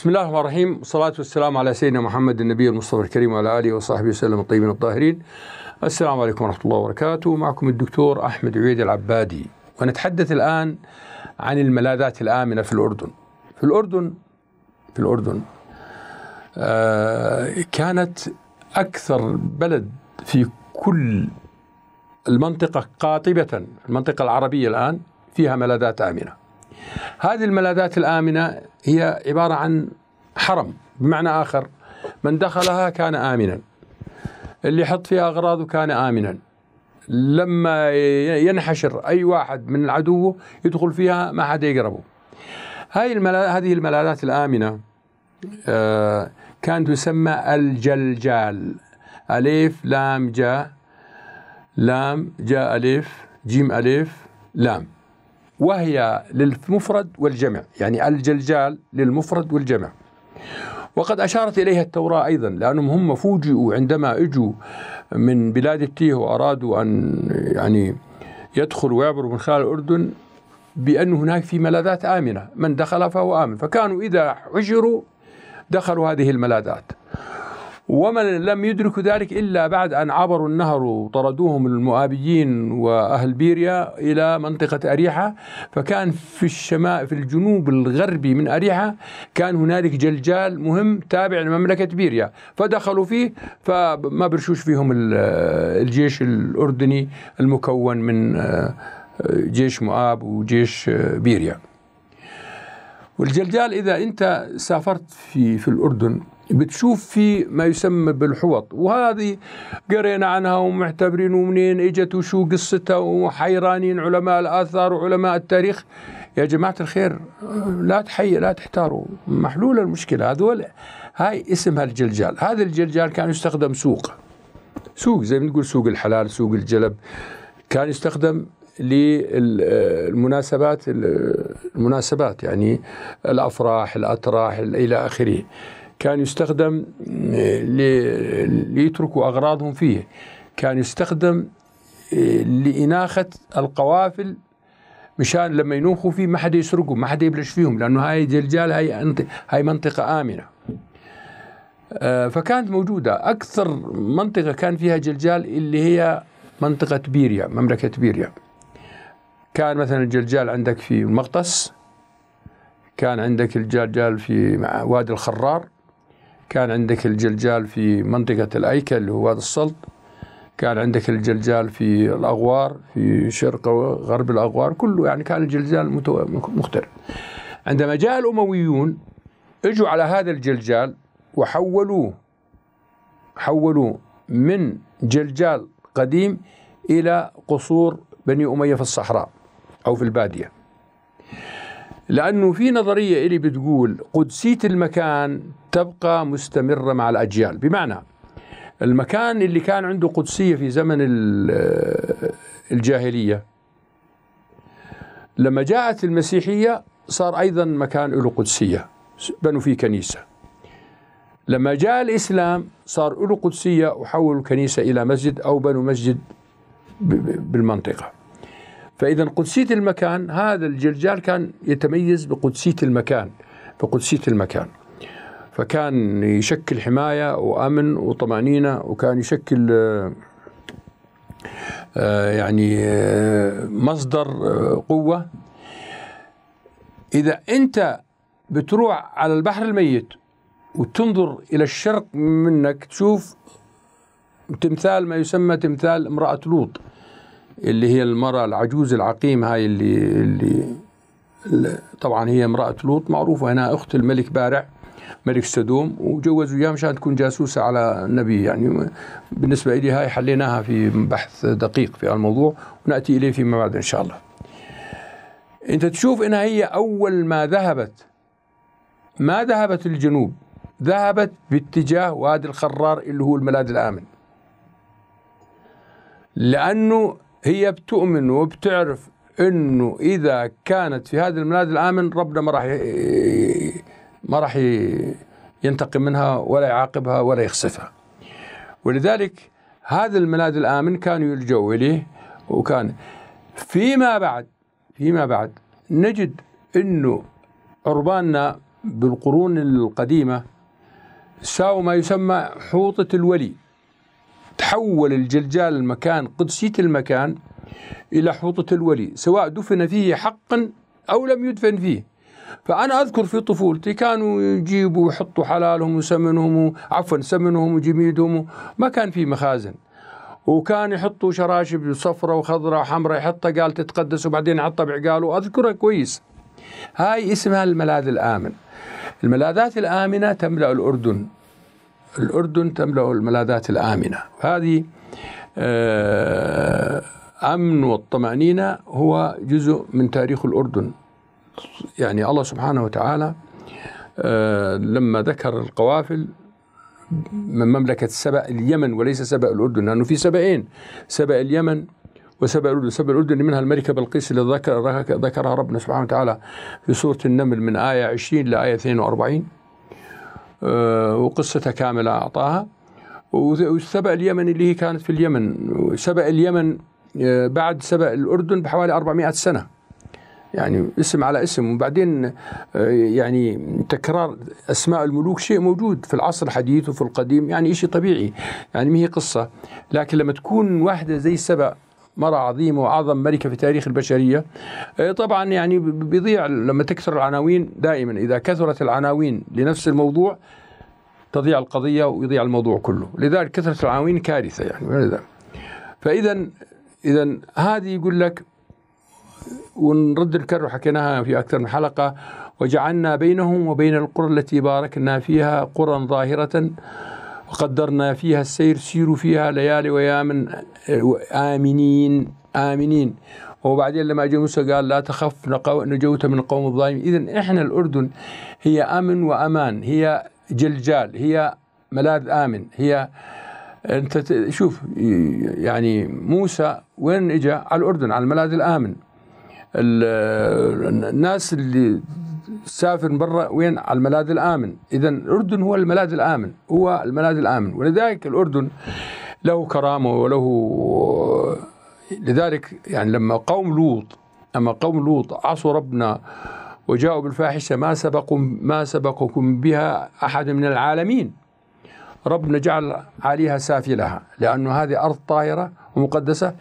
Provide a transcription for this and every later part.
بسم الله الرحمن الرحيم والصلاة والسلام على سيدنا محمد النبي المصطفى الكريم وعلى آله وصحبه وسلم الطيبين الطاهرين السلام عليكم ورحمة الله وبركاته معكم الدكتور أحمد عبيد العبادي ونتحدث الآن عن الملاذات الآمنة في الأردن في الأردن في الأردن آه، كانت أكثر بلد في كل المنطقة قاطبة المنطقة العربية الآن فيها ملاذات آمنة هذه الملاذات الآمنة هي عبارة عن حرم بمعنى آخر من دخلها كان آمنا اللي يحط فيها أغراضه كان آمنا لما ينحشر أي واحد من عدوه يدخل فيها ما حد يقربه هاي الملا... هذه الملاذات الآمنة آه كانت تسمى الجلجال ألف لام جا لام جا ألف جيم ألف لام وهي للمفرد والجمع يعني الجلجال للمفرد والجمع وقد أشارت إليها التوراة أيضا لأنهم هم فوجئوا عندما أجوا من بلاد التيه وأرادوا أن يعني يدخلوا ويعبروا من خلال الأردن بأن هناك في ملاذات آمنة من دخل فهو آمن فكانوا إذا حجروا دخلوا هذه الملاذات ومن لم يدرك ذلك إلا بعد أن عبروا النهر وطردوهم المؤابيين وأهل بيريا إلى منطقة أريحة فكان في الشمال في الجنوب الغربي من أريحة كان هنالك جلجال مهم تابع لمملكة بيريا فدخلوا فيه فما برشوش فيهم الجيش الأردني المكون من آه، جيش مؤاب وجيش آه، بيريا والجلجال إذا أنت سافرت في في الأردن بتشوف في ما يسمى بالحوط وهذه قرينا عنها ومعتبرين ومنين اجت وشو قصتها وحيرانين علماء الاثار وعلماء التاريخ يا جماعه الخير لا تحي لا تحتاروا محلول المشكله هذول هاي اسمها الجلجال هذا الجلجال كان يستخدم سوق سوق زي ما نقول سوق الحلال سوق الجلب كان يستخدم للمناسبات المناسبات يعني الافراح الاتراح الى اخره كان يستخدم ليتركوا أغراضهم فيه كان يستخدم لإناخة القوافل مشان لما ينوخوا فيه ما حدا يسرقوا ما حدا يبلش فيهم لأنه هاي جلجال هاي, هاي منطقة آمنة آه، فكانت موجودة أكثر منطقة كان فيها جلجال اللي هي منطقة بيريا مملكة بيريا كان مثلا الجلجال عندك في المغطس كان عندك الجلجال في وادي الخرار كان عندك الجلجال في منطقة الأيكل اللي هو وادي السلط كان عندك الجلجال في الأغوار في شرق وغرب الأغوار كله يعني كان الجلجال مختلف عندما جاء الأمويون اجوا على هذا الجلجال وحولوه حولوه من جلجال قديم إلى قصور بني أمية في الصحراء أو في البادية لأنه في نظرية إلي بتقول قدسية المكان تبقى مستمرة مع الأجيال بمعنى المكان اللي كان عنده قدسية في زمن آه، الجاهلية لما جاءت المسيحية صار أيضا مكان له قدسية بنوا فيه كنيسة لما جاء الإسلام صار له قدسية وحولوا الكنيسة إلى مسجد أو بنوا مسجد بالمنطقة فإذا قدسية المكان هذا الجرجال كان يتميز بقدسية المكان بقدسية المكان فكان يشكل حماية وأمن وطمأنينة وكان يشكل آه، آه، يعني آه، مصدر قوة إذا أنت بتروح على البحر الميت وتنظر إلى الشرق منك تشوف تمثال ما يسمى تمثال امرأة لوط اللي هي المرأة العجوز العقيم هاي اللي اللي, اللي طبعا هي امرأة لوط معروفة هنا أخت الملك بارع ملك سدوم وجوزوا اياها مشان تكون جاسوسه على النبي يعني بالنسبه لي هاي حليناها في بحث دقيق في الموضوع وناتي اليه فيما بعد ان شاء الله. انت تشوف انها هي اول ما ذهبت ما ذهبت للجنوب ذهبت باتجاه وادي الخرار اللي هو الملاذ الامن. لانه هي بتؤمن وبتعرف انه اذا كانت في هذا الملاذ الامن ربنا ما راح ما راح ينتقم منها ولا يعاقبها ولا يخسفها ولذلك هذا الملاذ الامن كانوا يلجوا اليه وكان فيما بعد فيما بعد نجد انه عرباننا بالقرون القديمه ساووا ما يسمى حوطه الولي تحول الجلجال المكان قدسية المكان إلى حوطة الولي سواء دفن فيه حقا أو لم يدفن فيه فأنا أذكر في طفولتي كانوا يجيبوا ويحطوا حلالهم وسمنهم عفوا سمنهم وجميدهم ما كان في مخازن وكان يحطوا شراشب صفراء وخضراء وحمراء يحطها قال تتقدس وبعدين يحطها بعقاله أذكرها كويس هاي اسمها الملاذ الآمن الملاذات الآمنة تملأ الأردن الأردن تملأ الملاذات الآمنة هذه آه، أمن والطمأنينة هو جزء من تاريخ الأردن يعني الله سبحانه وتعالى آه، لما ذكر القوافل من مملكة سبأ اليمن وليس سبأ الأردن لأنه في سبأين سبأ اليمن وسبأ الأردن سبأ الأردن منها الملكة بلقيس اللي ذكر ذكرها ربنا سبحانه وتعالى في سورة النمل من آية 20 لآية 42 آه، وقصتها كاملة أعطاها وسبأ اليمن اللي هي كانت في اليمن سبأ اليمن آه، بعد سبأ الأردن بحوالي 400 سنة يعني اسم على اسم وبعدين آه، يعني تكرار اسماء الملوك شيء موجود في العصر الحديث وفي القديم يعني شيء طبيعي يعني ما هي قصه لكن لما تكون واحده زي سبأ مرة عظيمة وأعظم ملكة في تاريخ البشرية آه، طبعا يعني بيضيع لما تكثر العناوين دائما إذا كثرت العناوين لنفس الموضوع تضيع القضية ويضيع الموضوع كله لذلك كثرة العناوين كارثة يعني فإذا إذا هذه يقول لك ونرد الكر وحكيناها في أكثر من حلقة وجعلنا بينهم وبين القرى التي باركنا فيها قرى ظاهرة وقدرنا فيها السير سيروا فيها ليالي وايام آمنين آمنين وبعدين لما جاء موسى قال لا تخف نجوت من قوم الظالمين إذا إحنا الأردن هي أمن وأمان هي جلجال هي ملاذ آمن هي أنت شوف يعني موسى وين إجا على الأردن على الملاذ الآمن الناس اللي تسافر برا وين على الملاذ الامن اذا الاردن هو الملاذ الامن هو الملاذ الامن ولذلك الاردن له كرامه وله لذلك يعني لما قوم لوط اما قوم لوط عصوا ربنا وجاءوا بالفاحشه ما سبقكم ما سبقكم بها احد من العالمين ربنا جعل عليها سافلها لانه هذه ارض طاهره ومقدسه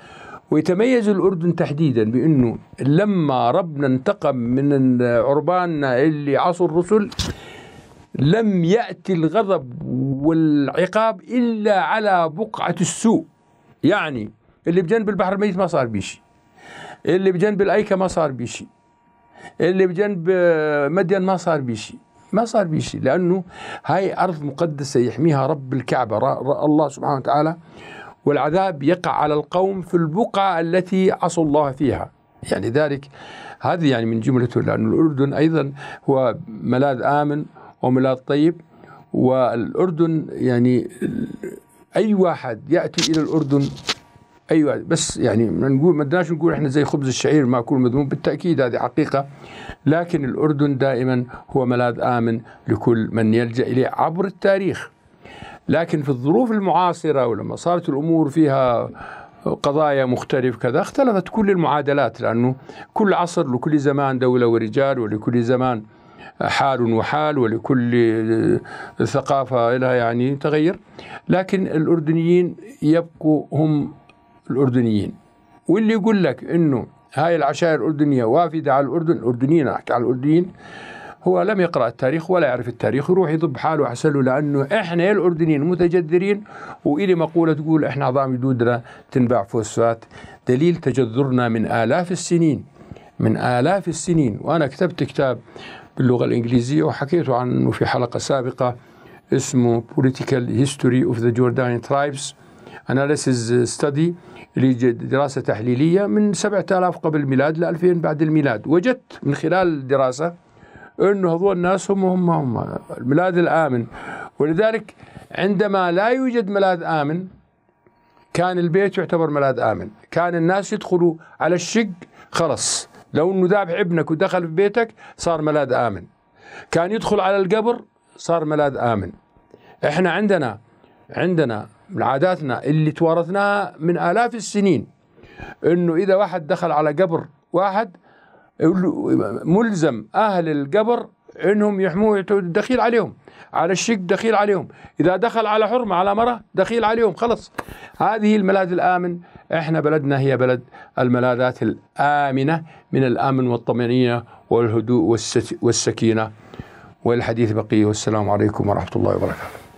ويتميز الأردن تحديدا بأنه لما ربنا انتقم من عرباننا اللي عصوا الرسل لم يأتي الغضب والعقاب إلا على بقعة السوء يعني اللي بجنب البحر الميت ما صار بشيء اللي بجنب الأيكة ما صار بشيء اللي بجنب مدين ما صار بشيء ما صار بشيء لأنه هاي أرض مقدسة يحميها رب الكعبة الله سبحانه وتعالى والعذاب يقع على القوم في البقعة التي عصوا الله فيها يعني ذلك هذه يعني من جملته لأن الأردن أيضا هو ملاذ آمن وملاذ طيب والأردن يعني أي واحد يأتي إلى الأردن أي واحد بس يعني ما نقول ما بدناش نقول احنا زي خبز الشعير ما أكون مذموم بالتاكيد هذه حقيقه لكن الاردن دائما هو ملاذ امن لكل من يلجا اليه عبر التاريخ لكن في الظروف المعاصرة ولما صارت الأمور فيها قضايا مختلف كذا اختلفت كل المعادلات لأنه كل عصر لكل زمان دولة ورجال ولكل زمان حال وحال ولكل ثقافة لها يعني تغير لكن الأردنيين يبقوا هم الأردنيين واللي يقول لك أنه هاي العشائر الأردنية وافدة على الأردن الأردنيين أحكي على الأردنيين هو لم يقرأ التاريخ ولا يعرف التاريخ يروح يضب حاله عسله لأنه إحنا الأردنيين متجذرين وإلي مقولة تقول إحنا عظام جدودنا تنباع فوسفات دليل تجذرنا من آلاف السنين من آلاف السنين وأنا كتبت كتاب باللغة الإنجليزية وحكيته عنه في حلقة سابقة اسمه Political History of the Jordanian Tribes Analysis Study اللي دراسة تحليلية من 7000 قبل الميلاد ل 2000 بعد الميلاد وجدت من خلال الدراسة انه هذول الناس هم هم هم الملاذ الامن ولذلك عندما لا يوجد ملاذ امن كان البيت يعتبر ملاذ امن كان الناس يدخلوا على الشق خلص لو انه ذابح ابنك ودخل في بيتك صار ملاذ امن كان يدخل على القبر صار ملاذ امن احنا عندنا عندنا من عاداتنا اللي توارثناها من الاف السنين انه اذا واحد دخل على قبر واحد ملزم اهل القبر انهم يحموه دخيل عليهم على الشق دخيل عليهم اذا دخل على حرمه على مره دخيل عليهم خلص هذه الملاذ الامن احنا بلدنا هي بلد الملاذات الامنه من الامن والطمانينه والهدوء والسكينه والحديث بقيه والسلام عليكم ورحمه الله وبركاته